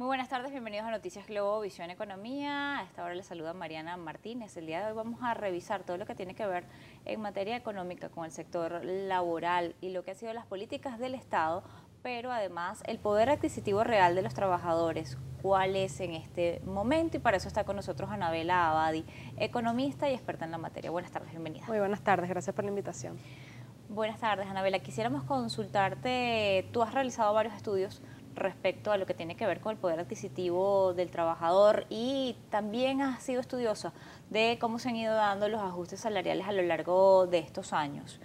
Muy buenas tardes, bienvenidos a Noticias Globo, Visión Economía. A esta hora les saluda Mariana Martínez. El día de hoy vamos a revisar todo lo que tiene que ver en materia económica con el sector laboral y lo que han sido las políticas del Estado, pero además el poder adquisitivo real de los trabajadores, cuál es en este momento y para eso está con nosotros Anabela Abadi, economista y experta en la materia. Buenas tardes, bienvenida. Muy buenas tardes, gracias por la invitación. Buenas tardes, Anabela. Quisiéramos consultarte, tú has realizado varios estudios respecto a lo que tiene que ver con el poder adquisitivo del trabajador y también ha sido estudiosa de cómo se han ido dando los ajustes salariales a lo largo de estos años.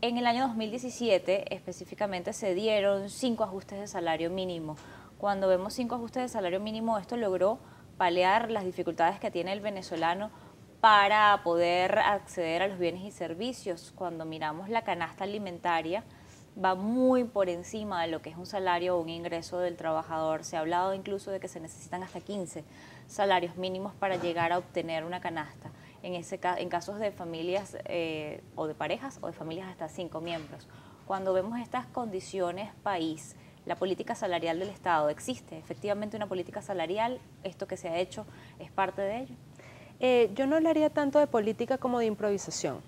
En el año 2017 específicamente se dieron cinco ajustes de salario mínimo. Cuando vemos cinco ajustes de salario mínimo, esto logró paliar las dificultades que tiene el venezolano para poder acceder a los bienes y servicios. Cuando miramos la canasta alimentaria, va muy por encima de lo que es un salario o un ingreso del trabajador. Se ha hablado incluso de que se necesitan hasta 15 salarios mínimos para llegar a obtener una canasta. En, ese, en casos de familias eh, o de parejas o de familias hasta cinco miembros. Cuando vemos estas condiciones país, la política salarial del Estado, ¿existe efectivamente una política salarial? ¿Esto que se ha hecho es parte de ello? Eh, yo no hablaría tanto de política como de improvisación.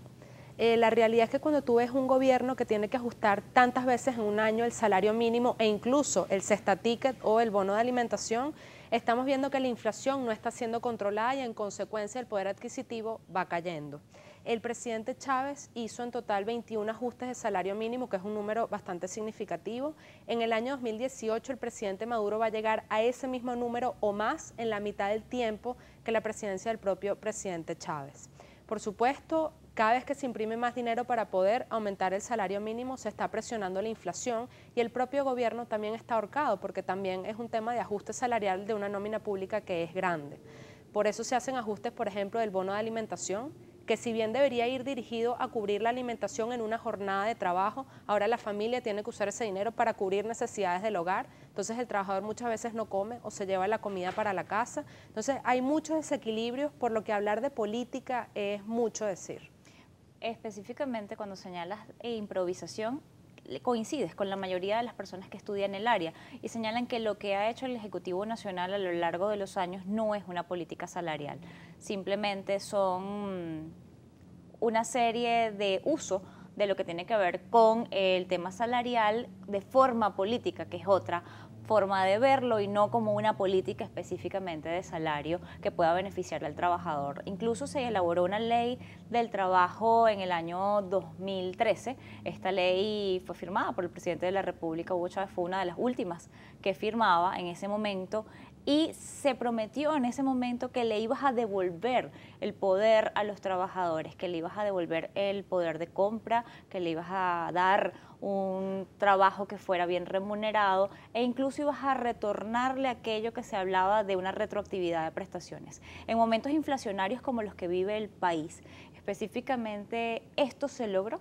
Eh, la realidad es que cuando tú ves un gobierno que tiene que ajustar tantas veces en un año el salario mínimo e incluso el cesta ticket o el bono de alimentación, estamos viendo que la inflación no está siendo controlada y en consecuencia el poder adquisitivo va cayendo. El presidente Chávez hizo en total 21 ajustes de salario mínimo, que es un número bastante significativo. En el año 2018 el presidente Maduro va a llegar a ese mismo número o más en la mitad del tiempo que la presidencia del propio presidente Chávez. Por supuesto, cada vez que se imprime más dinero para poder aumentar el salario mínimo, se está presionando la inflación y el propio gobierno también está ahorcado porque también es un tema de ajuste salarial de una nómina pública que es grande. Por eso se hacen ajustes, por ejemplo, del bono de alimentación, que si bien debería ir dirigido a cubrir la alimentación en una jornada de trabajo, ahora la familia tiene que usar ese dinero para cubrir necesidades del hogar, entonces el trabajador muchas veces no come o se lleva la comida para la casa, entonces hay muchos desequilibrios, por lo que hablar de política es mucho decir específicamente cuando señalas eh, improvisación, coincides con la mayoría de las personas que estudian el área y señalan que lo que ha hecho el Ejecutivo Nacional a lo largo de los años no es una política salarial, simplemente son una serie de uso de lo que tiene que ver con el tema salarial de forma política, que es otra forma de verlo y no como una política específicamente de salario que pueda beneficiar al trabajador. Incluso se elaboró una ley del trabajo en el año 2013. Esta ley fue firmada por el presidente de la República, Hugo Chávez, fue una de las últimas que firmaba en ese momento y se prometió en ese momento que le ibas a devolver el poder a los trabajadores, que le ibas a devolver el poder de compra, que le ibas a dar un trabajo que fuera bien remunerado e incluso ibas a retornarle aquello que se hablaba de una retroactividad de prestaciones. En momentos inflacionarios como los que vive el país, específicamente esto se logró.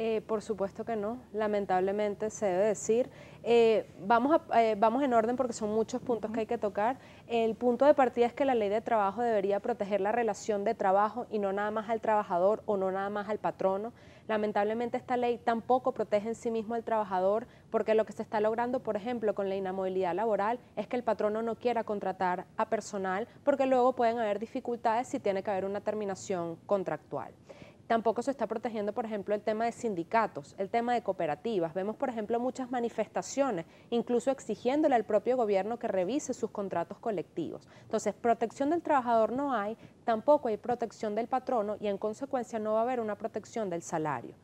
Eh, por supuesto que no, lamentablemente se debe decir. Eh, vamos, eh, vamos en orden porque son muchos puntos que hay que tocar. El punto de partida es que la ley de trabajo debería proteger la relación de trabajo y no nada más al trabajador o no nada más al patrono. Lamentablemente esta ley tampoco protege en sí mismo al trabajador porque lo que se está logrando, por ejemplo, con la inamovilidad laboral es que el patrono no quiera contratar a personal porque luego pueden haber dificultades si tiene que haber una terminación contractual. Tampoco se está protegiendo, por ejemplo, el tema de sindicatos, el tema de cooperativas. Vemos, por ejemplo, muchas manifestaciones, incluso exigiéndole al propio gobierno que revise sus contratos colectivos. Entonces, protección del trabajador no hay, tampoco hay protección del patrono y en consecuencia no va a haber una protección del salario.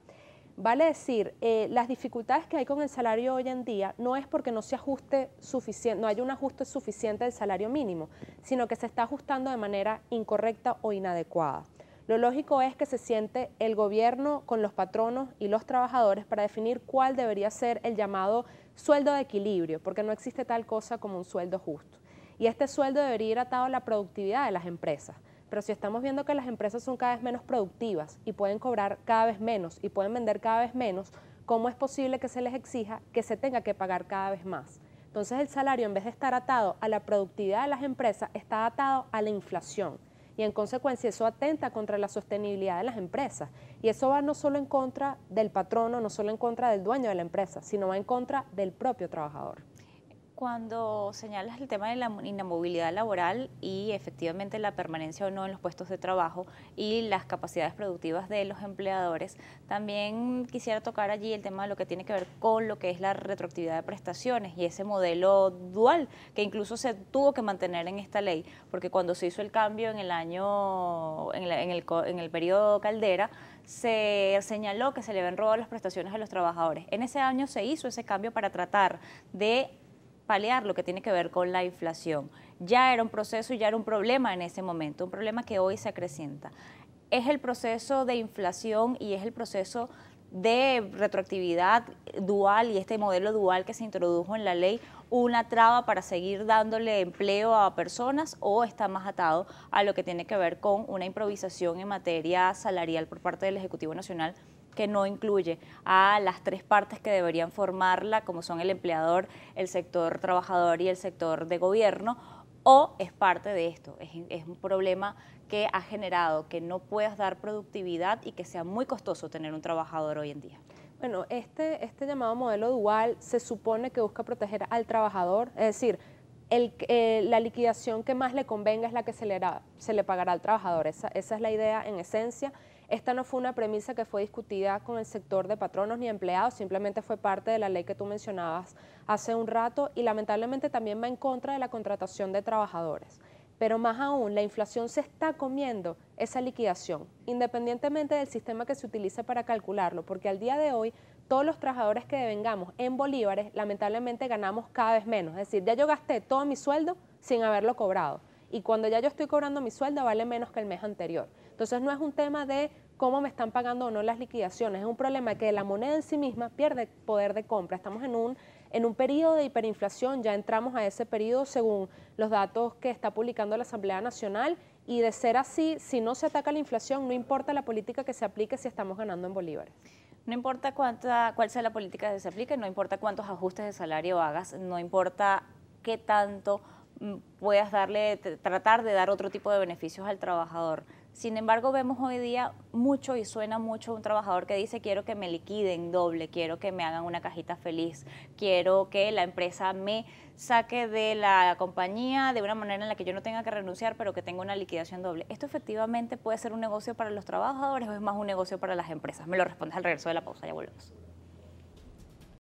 Vale decir, eh, las dificultades que hay con el salario hoy en día no es porque no se ajuste suficiente, no hay un ajuste suficiente del salario mínimo, sino que se está ajustando de manera incorrecta o inadecuada. Lo lógico es que se siente el gobierno con los patronos y los trabajadores para definir cuál debería ser el llamado sueldo de equilibrio, porque no existe tal cosa como un sueldo justo. Y este sueldo debería ir atado a la productividad de las empresas. Pero si estamos viendo que las empresas son cada vez menos productivas y pueden cobrar cada vez menos y pueden vender cada vez menos, ¿cómo es posible que se les exija que se tenga que pagar cada vez más? Entonces el salario, en vez de estar atado a la productividad de las empresas, está atado a la inflación y en consecuencia eso atenta contra la sostenibilidad de las empresas. Y eso va no solo en contra del patrono, no solo en contra del dueño de la empresa, sino va en contra del propio trabajador cuando señalas el tema de la inamovilidad laboral y efectivamente la permanencia o no en los puestos de trabajo y las capacidades productivas de los empleadores, también quisiera tocar allí el tema de lo que tiene que ver con lo que es la retroactividad de prestaciones y ese modelo dual que incluso se tuvo que mantener en esta ley, porque cuando se hizo el cambio en el año, en el, periodo Caldera, se señaló que se le habían robado las prestaciones a los trabajadores. En ese año se hizo ese cambio para tratar de paliar lo que tiene que ver con la inflación. Ya era un proceso y ya era un problema en ese momento, un problema que hoy se acrecienta. Es el proceso de inflación y es el proceso de retroactividad dual y este modelo dual que se introdujo en la ley una traba para seguir dándole empleo a personas o está más atado a lo que tiene que ver con una improvisación en materia salarial por parte del Ejecutivo Nacional que no incluye a las tres partes que deberían formarla, como son el empleador, el sector trabajador y el sector de gobierno, o es parte de esto, es, un problema que ha generado que no puedas dar productividad y que sea muy costoso tener un trabajador hoy en día. Bueno, este, este llamado modelo dual se supone que busca proteger al trabajador, es decir, eh, la liquidación que más le convenga es la que se le, pagará al trabajador, esa es la idea en esencia esta no fue una premisa que fue discutida con el sector de patronos ni empleados, simplemente fue parte de la ley que tú mencionabas hace un rato y lamentablemente también va en contra de la contratación de trabajadores. Pero más aún, la inflación se está comiendo esa liquidación, independientemente del sistema que se utilice para calcularlo, porque al día de hoy todos los trabajadores que devengamos en bolívares lamentablemente ganamos cada vez menos. Es decir, ya yo gasté todo mi sueldo sin haberlo cobrado. Y cuando ya yo estoy cobrando mi sueldo vale menos que el mes anterior. Entonces no es un tema de cómo me están pagando o no las liquidaciones. Es un problema que la moneda en sí misma pierde poder de compra. Estamos en un, en un periodo de hiperinflación, ya entramos a ese periodo según los datos que está publicando la Asamblea Nacional y de ser así, si no se ataca la inflación, no importa la política que se aplique si estamos ganando en bolívares. No importa cuánta, cuál sea la política que se aplique, no importa cuántos ajustes de salario hagas, no importa qué tanto mm, puedas darle, tratar de dar otro tipo de beneficios al trabajador sin embargo, vemos hoy día mucho y suena mucho un trabajador que dice quiero que me liquiden doble, quiero que me hagan una cajita feliz, quiero que la empresa me saque de la compañía de una manera en la que yo no tenga que renunciar, pero que tenga una liquidación doble. ¿Esto efectivamente puede ser un negocio para los trabajadores o es más un negocio para las empresas? Me lo respondes al regreso de la pausa, ya volvemos.